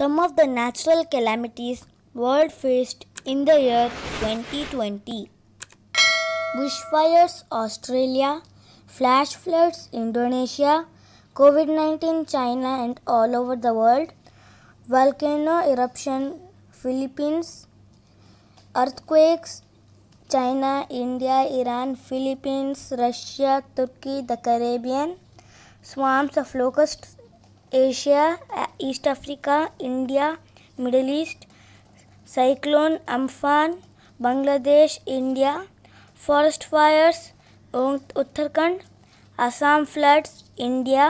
some of the natural calamities world faced in the year 2020. Bushfires Australia, flash floods Indonesia, COVID-19 China and all over the world, volcano eruption Philippines, earthquakes China, India, Iran, Philippines, Russia, Turkey, the Caribbean, swarms of locusts Asia east Africa India middle east cyclone Amphan Bangladesh India forest fires Uttarakhand Assam floods India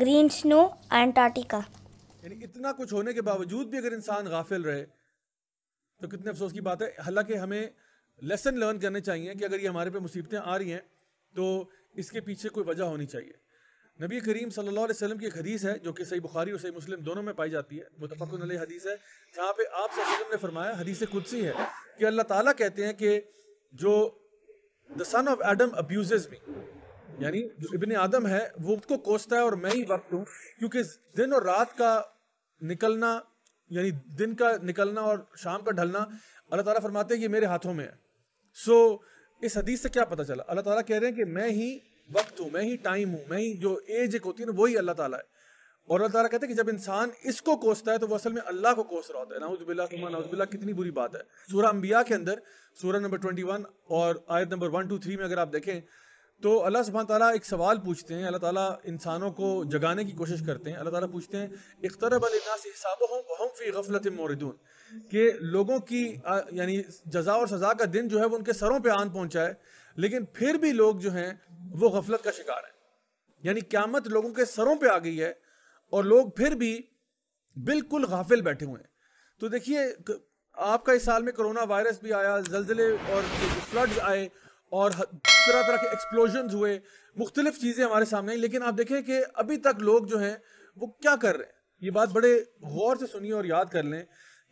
green snow Antarctica यानी इतना कुछ होने के बावजूद भी अगर इंसान गाफिल रहे तो कितने अफसोस की बात है हालांकि हमें लेसन लर्न करने चाहिए कि अगर ये हमारे पे मुसीबतें आ रही हैं तो इसके पीछे कोई वजह होनी चाहिए नबी करीम सल्लल्लाहु अलैहि वसल्लम की एक हदीस है जो कि सही बुखारी और सही मुस्लिम दोनों में पाई जाती है मुतफ़न हदीस है जहाँ पे आप सल्लम ने फरमाया हदीस कुदसी है कि अल्लाह ताला कहते हैं कि जो the son of Adam abuse me यानी जो इबन आदम है वो उसको कोसता है और मैं ही वक्त हूँ क्योंकि दिन और रात का निकलना यानी दिन का निकलना और शाम का ढलना अल्लाह तरमाते फरमाते हैं कि मेरे हाथों में है सो इस हदीस से क्या पता चला अल्लाह ताला कह रहे हैं कि मैं ही वक्त हूँ मैं ही टाइम हूँ मैं ही जो एज एक होती है ना वही अल्लाह ताला है और अल्लाह ताला कहते हैं कि जब इंसान इसको कोसता है तो वो असल में अल्लाह को कोस रहा होता है नाउज बिल्ला नाउज बिल्ला कितनी बुरी बात है सूरह अंबिया के अंदर सूरह नंबर ट्वेंटी वन और आयत नंबर वन टू थ्री में अगर आप देखें तो अल्लाह सुबह ताला एक सवाल पूछते हैं अल्लाह ताला इंसानों को जगाने की कोशिश करते हैं अल्लाह ताला पूछते हैं इकतरब अलनास हिसाब हम फी गफलत मोरदून के लोगों की यानी जजा और सज़ा का दिन जो है वो उनके सरों पर आन पहुंचा है लेकिन फिर भी लोग जो हैं वो गफलत का शिकार है यानी क्यामत लोगों के सरों पर आ गई है और लोग फिर भी बिल्कुल गाफिल बैठे हुए हैं तो देखिए आपका इस साल में कोरोना वायरस भी आया जलजिले और फ्लड्स आए और तरह तरह के एक्सप्लोजन हुए मुख्तलिफ चीज़ें हमारे सामने आई लेकिन आप देखें कि अभी तक लोग जो हैं वो क्या कर रहे हैं ये बात बड़े गौर से सुनिए और याद कर लें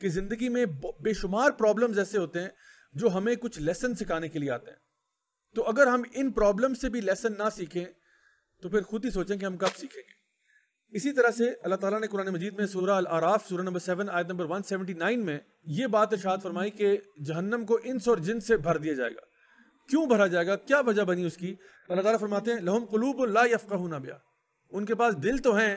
कि ज़िंदगी में बेशुमार प्रॉब्लम्स ऐसे होते हैं जो हमें कुछ लेसन सिखाने के लिए आते हैं तो अगर हम इन प्रॉब्लम से भी लेसन ना सीखें तो फिर खुद ही सोचें कि हम कब सीखेंगे इसी तरह से अल्लाह ताला ने कुरान मजीद में सूरह अल आराफ सूरह नंबर सेवन आयत नंबर नाइन में ये बात इर्शाद फरमाई कि जहन्नम को इंस और जिन से भर दिया जाएगा क्यों भरा जाएगा क्या वजह बनी उसकी तो अल्लाह ताला फरमाते हैं लहम कलूब ला यफ़का बिया उनके पास दिल तो हैं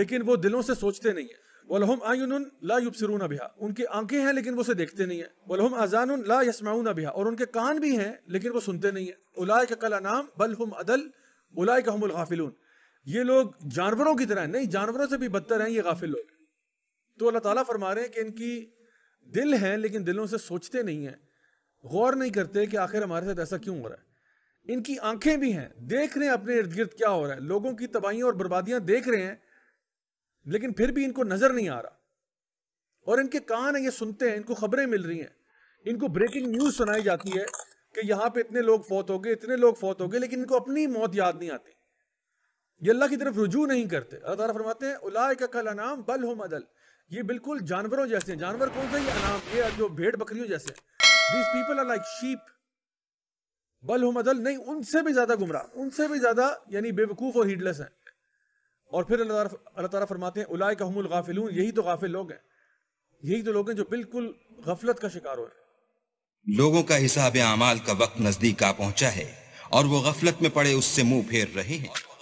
लेकिन वो दिलों से सोचते नहीं हैं वलहम आयुन ला युबसरून बिहा उनकी आंखें हैं लेकिन वो उसे देखते नहीं है वलहम अजान ला यसमाउन बिहा और उनके कान भी हैं लेकिन वो सुनते नहीं है उलाय का कला नाम बलहम अदल उलाय का हमल ये लोग जानवरों की तरह नहीं जानवरों से भी बदतर हैं ये गाफिल लोग तो अल्लाह ताला फरमा रहे हैं कि इनकी दिल है लेकिन दिलों से सोचते नहीं हैं गौर नहीं करते कि आखिर हमारे साथ ऐसा क्यों हो रहा है इनकी आंखें भी हैं देख रहे हैं अपने इर्द गिर्द क्या हो रहा है लोगों की तबाहियाँ और बर्बादियाँ देख रहे हैं लेकिन फिर भी इनको नजर नहीं आ रहा और इनके कान है ये सुनते हैं इनको खबरें मिल रही हैं इनको ब्रेकिंग न्यूज सुनाई जाती है कि यहाँ पे इतने लोग फौत हो गए इतने लोग फौत हो गए लेकिन इनको अपनी मौत याद नहीं आती ये अल्लाह की तरफ रुजू नहीं करते अल्लाह फरमाते हैं उलाय का कल अनाम बल हो मदल ये बिल्कुल जानवरों जैसे हैं जानवर कौन सा ये अनाम ये जो भेड़ बकरियों जैसे this people are like sheep बल हो मदल नहीं उनसे भी ज्यादा गुमराह उनसे भी ज्यादा यानी बेवकूफ और हीडलेस हैं और फिर अल्लाह अल्लाह ताला फरमाते हैं उलाय कहमुल गाफिलून यही तो गाफिल लोग हैं यही तो लोग हैं जो बिल्कुल गफलत का शिकार हो रहे हैं लोगों का हिसाब अमाल का वक्त नजदीक आ पहुंचा है और वो गफलत में पड़े उससे मुंह फेर रहे हैं